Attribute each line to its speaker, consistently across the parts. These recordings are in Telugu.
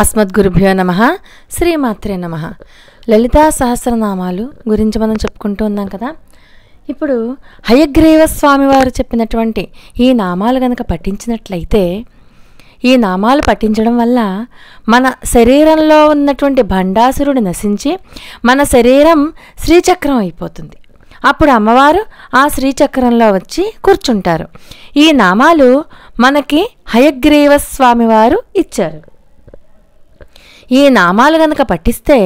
Speaker 1: అస్మద్గురుభ్యో నమ శ్రీమాత్రే నమ లలితా సహస్రనామాలు గురించి మనం చెప్పుకుంటూ ఉన్నాం కదా ఇప్పుడు హయగ్రీవ స్వామి వారు చెప్పినటువంటి ఈ నామాలు కనుక పఠించినట్లయితే ఈ నామాలు పఠించడం వల్ల మన శరీరంలో ఉన్నటువంటి భండాసురుడు నశించి మన శరీరం శ్రీచక్రం అయిపోతుంది అప్పుడు అమ్మవారు ఆ శ్రీచక్రంలో వచ్చి కూర్చుంటారు ఈ నామాలు మనకి హయగ్రీవ స్వామివారు ఇచ్చారు ఈ నామాలు గనక పఠిస్తే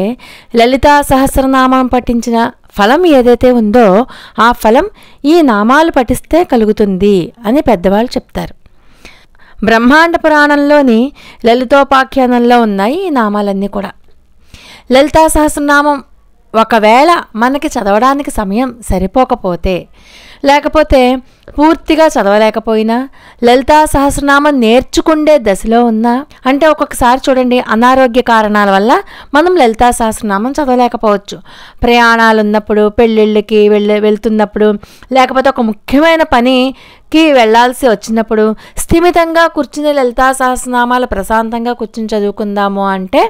Speaker 1: లలితా సహస్రనామం పఠించిన ఫలం ఏదైతే ఉందో ఆ ఫలం ఈ నామాలు పఠిస్తే కలుగుతుంది అని పెద్దవాళ్ళు చెప్తారు బ్రహ్మాండ పురాణంలోని లలితోపాఖ్యానంలో ఉన్నాయి ఈ నామాలన్నీ కూడా లలితా సహస్రనామం ఒకవేళ మనకి చదవడానికి సమయం సరిపోకపోతే లేకపోతే పూర్తిగా చదవలేకపోయినా లలితా సహస్రనామం నేర్చుకుండే దశలో ఉన్నా అంటే ఒక్కొక్కసారి చూడండి అనారోగ్య కారణాల వల్ల మనం లలితా సహస్రనామం చదవలేకపోవచ్చు ప్రయాణాలు ఉన్నప్పుడు పెళ్ళిళ్ళకి వెళ్ళ వెళ్తున్నప్పుడు లేకపోతే ఒక ముఖ్యమైన పనికి వెళ్ళాల్సి వచ్చినప్పుడు స్థిమితంగా కూర్చుని లలితా సహస్రనామాలు ప్రశాంతంగా కూర్చుని చదువుకుందాము అంటే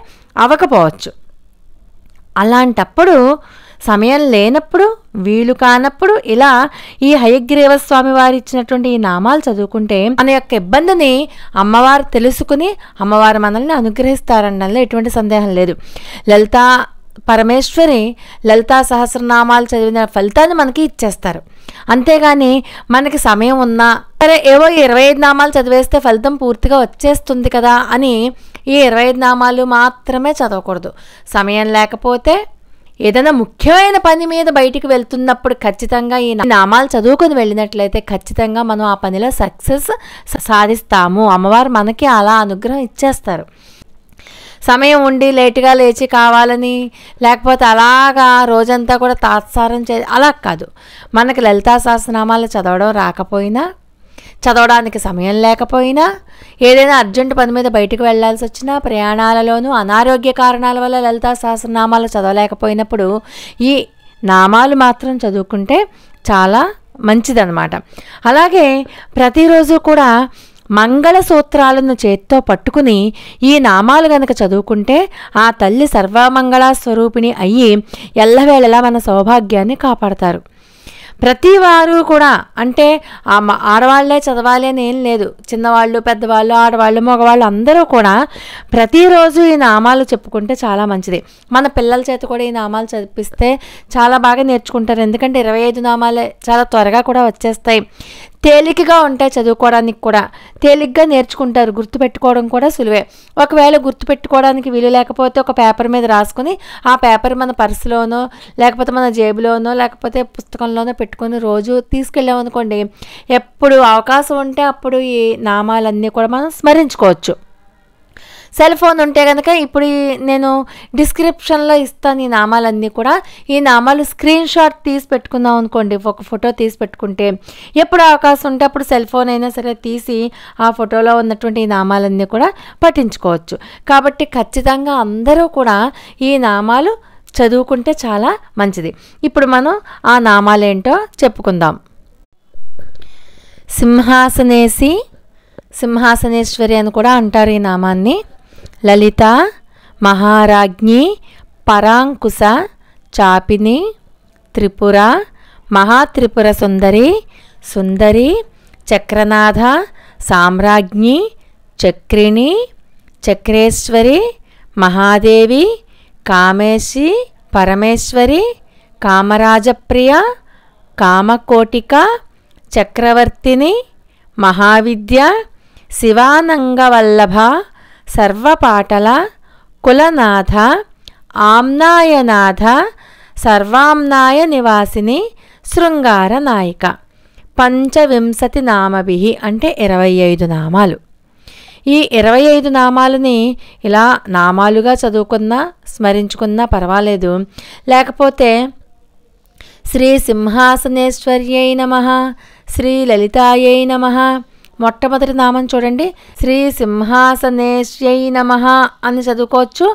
Speaker 1: అవ్వకపోవచ్చు అలాంటప్పుడు సమయం లేనప్పుడు వీలు కానప్పుడు ఇలా ఈ హయగ్రీవ స్వామి వారు ఇచ్చినటువంటి ఈ నామాలు చదువుకుంటే మన యొక్క ఇబ్బందిని అమ్మవారు తెలుసుకుని అమ్మవారు మనల్ని అనుగ్రహిస్తారనడంలో ఎటువంటి సందేహం లేదు లలిత పరమేశ్వరి లలితా సహస్రనామాలు చదివిన ఫలితాన్ని మనకి ఇచ్చేస్తారు అంతేగాని మనకి సమయం ఉన్నా సరే ఏవో ఇరవై ఐదు నామాలు చదివేస్తే ఫలితం పూర్తిగా వచ్చేస్తుంది కదా అని ఈ ఇరవై ఐదు నామాలు మాత్రమే చదవకూడదు సమయం లేకపోతే ఏదైనా ముఖ్యమైన పని మీద బయటికి వెళ్తున్నప్పుడు ఖచ్చితంగా ఈ నామాలు చదువుకొని వెళ్ళినట్లయితే ఖచ్చితంగా మనం ఆ పనిలో సక్సెస్ సాధిస్తాము అమ్మవారు మనకి అలా అనుగ్రహం ఇచ్చేస్తారు సమయం ఉండి లేటుగా లేచి కావాలని లేకపోతే అలాగా రోజంతా కూడా తాత్సారం చే అలా కాదు మనకి లలితా సహస్రనామాలు చదవడం రాకపోయినా చదవడానికి సమయం లేకపోయినా ఏదైనా అర్జెంట్ పని మీద బయటకు వెళ్లాల్సి వచ్చినా ప్రయాణాలలోనూ అనారోగ్య కారణాల వల్ల లలితా సహస్రనామాలు చదవలేకపోయినప్పుడు ఈ నామాలు మాత్రం చదువుకుంటే చాలా మంచిదన్నమాట అలాగే ప్రతిరోజు కూడా మంగళ సూత్రాలను చేత్తో పట్టుకుని ఈ నామాలు గనక చదువుకుంటే ఆ తల్లి సర్వమంగళ స్వరూపిణి అయ్యి ఎల్లవేళలా మన సౌభాగ్యాన్ని కాపాడతారు ప్రతి వారు కూడా అంటే ఆడవాళ్లే చదవాలి అని ఏం లేదు చిన్నవాళ్ళు పెద్దవాళ్ళు ఆడవాళ్ళు మగవాళ్ళు అందరూ కూడా ప్రతిరోజు ఈ నామాలు చెప్పుకుంటే చాలా మంచిది మన పిల్లల చేత కూడా ఈ నామాలు చదివిస్తే చాలా బాగా నేర్చుకుంటారు ఎందుకంటే ఇరవై ఐదు నామాలే చాలా త్వరగా కూడా వచ్చేస్తాయి తేలికగా ఉంటాయి చదువుకోవడానికి కూడా తేలిగ్గా నేర్చుకుంటారు గుర్తుపెట్టుకోవడం కూడా సులువే ఒకవేళ గుర్తుపెట్టుకోవడానికి వీలు లేకపోతే ఒక పేపర్ మీద రాసుకుని ఆ పేపర్ మన పర్సులోనో లేకపోతే మన జేబులోనో లేకపోతే పుస్తకంలోనో పెట్టుకొని రోజు తీసుకెళ్ళామనుకోండి ఎప్పుడు అవకాశం ఉంటే అప్పుడు ఈ నామాలన్నీ కూడా మనం స్మరించుకోవచ్చు సెల్ ఫోన్ ఉంటే కనుక ఇప్పుడు నేను డిస్క్రిప్షన్లో ఇస్తాను ఈ నామాలన్నీ కూడా ఈ నామాలు స్క్రీన్ షాట్ తీసి పెట్టుకుందాం అనుకోండి ఒక ఫోటో తీసి పెట్టుకుంటే ఎప్పుడు అవకాశం ఉంటే అప్పుడు సెల్ ఫోన్ అయినా సరే తీసి ఆ ఫోటోలో ఉన్నటువంటి ఈ నామాలన్నీ కూడా పఠించుకోవచ్చు కాబట్టి ఖచ్చితంగా అందరూ కూడా ఈ నామాలు చదువుకుంటే చాలా మంచిది ఇప్పుడు మనం ఆ నామాలేంటో చెప్పుకుందాం సింహాసనేసి సింహాసనేశ్వరి అని కూడా అంటారు ఈ నామాన్ని లలిత మహారాజ్ఞి పరాంకుశ చాపిని త్రిపుర మహాత్రిపుర సుందరి సుందరి చక్రనాథ సామ్రాజ్ఞి చక్రిణి చక్రేశ్వరి మహాదేవి కామేశి పరమేశ్వరి కామరాజప్రియ కామకోటిక చక్రవర్తిని మహావిద్య శివానంగవల్లభ సర్వపాటల కులనాథ ఆమ్నాయనాథ సర్వామ్నాయ నివాసిని శృంగార నాయిక పంచవింశతి నామభి అంటే ఇరవై ఐదు నామాలు ఈ ఇరవై ఐదు నామాలని ఇలా నామాలుగా చదువుకున్నా స్మరించుకున్నా పర్వాలేదు లేకపోతే శ్రీ సింహాసనేశ్వర్యై నమ శ్రీ లలితాయై నమ మొట్టమొదటి నామం చూడండి శ్రీ సింహాసనేశ్యై నమ అని చదువుకోవచ్చు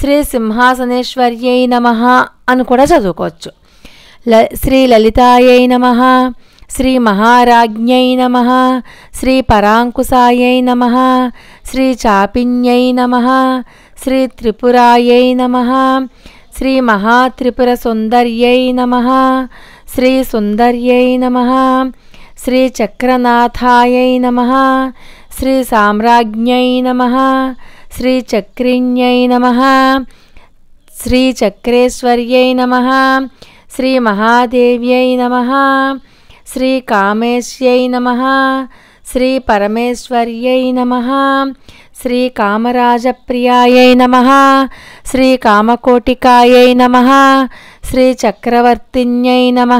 Speaker 1: శ్రీ సింహాసనేశ్వర్యై నమ అని కూడా చదువుకోవచ్చు ల శ్రీ లలితాయై నమ శ్రీ మహారాజ్ఞై నమ శ్రీ పరాంకుశాయై నమ శ్రీ చాపిన్యై నమ శ్రీ త్రిపురాయై నమ శ్రీ మహాత్రిపుర సుందర్యై నమ శ్రీ సుందర్యై నమ श्रीचक्रनाथायै नमः श्रीसाम्राज्ञै नमः श्रीचक्रिण्यै नमः श्रीचक्रेश्वर्यै नमः श्रीमहादेव्यै नमः श्रीकामेश्यै नमः श्रीपरमेश्वर्यै नमः श्री प्रियाय नम श्री कामकोटिकाय नम श्री चक्रवर्ति नम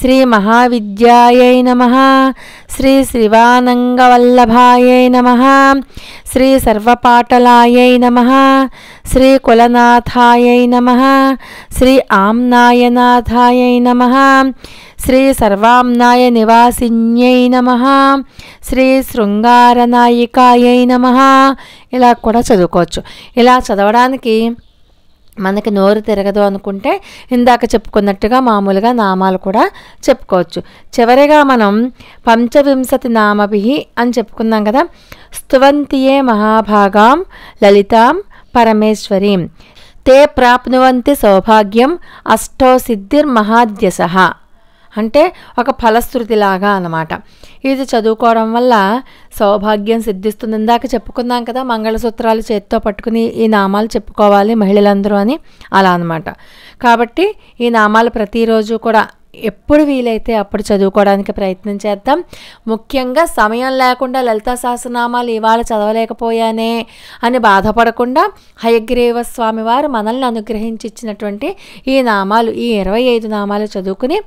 Speaker 1: श्री महाविद्याय नम श्री श्रीकुलनाथायै नम श्री नम श्री नमः निवासी नम श्री श्रृंगारनायिकाय नमः ఇలా కూడా చదువుకోవచ్చు ఇలా చదవడానికి మనకి నోరు తిరగదు అనుకుంటే ఇందాక చెప్పుకున్నట్టుగా మామూలుగా నామాలు కూడా చెప్పుకోవచ్చు చివరిగా మనం పంచవింశతి నామభి అని చెప్పుకున్నాం కదా స్తువంతియే మహాభాగాం లలితాం పరమేశ్వరీం తే ప్రాప్నువంతి సౌభాగ్యం అష్టో సిద్ధిర్మహాద్యశ అంటే ఒక ఫలశ్రుతిలాగా అనమాట ఇది చదువుకోవడం వల్ల సౌభాగ్యం సిద్ధిస్తుంది ఇందాక చెప్పుకున్నాం కదా మంగళసూత్రాలు చేతితో పట్టుకుని ఈ నామాలు చెప్పుకోవాలి మహిళలందరూ అని అలా అనమాట కాబట్టి ఈ నామాలు ప్రతిరోజు కూడా ఎప్పుడు వీలైతే అప్పుడు చదువుకోవడానికి ప్రయత్నం చేద్దాం ముఖ్యంగా సమయం లేకుండా లలిత సహస్రనామాలు ఇవాళ చదవలేకపోయానే అని బాధపడకుండా హయగ్రీవ వారు మనల్ని అనుగ్రహించి ఇచ్చినటువంటి ఈ నామాలు ఈ ఇరవై ఐదు నామాలు చదువుకుని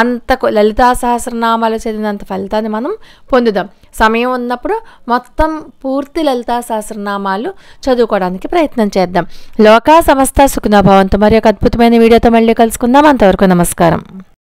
Speaker 1: అంత లలితా సహస్రనామాలు చదివినంత ఫలితాన్ని మనం పొందుదాం సమయం ఉన్నప్పుడు మొత్తం పూర్తి లలితా సహస్రనామాలు చదువుకోవడానికి ప్రయత్నం చేద్దాం లోకా సమస్త సుఖనాభావంతో మరి ఒక అద్భుతమైన వీడియోతో మళ్ళీ కలుసుకుందాం అంతవరకు నమస్కారం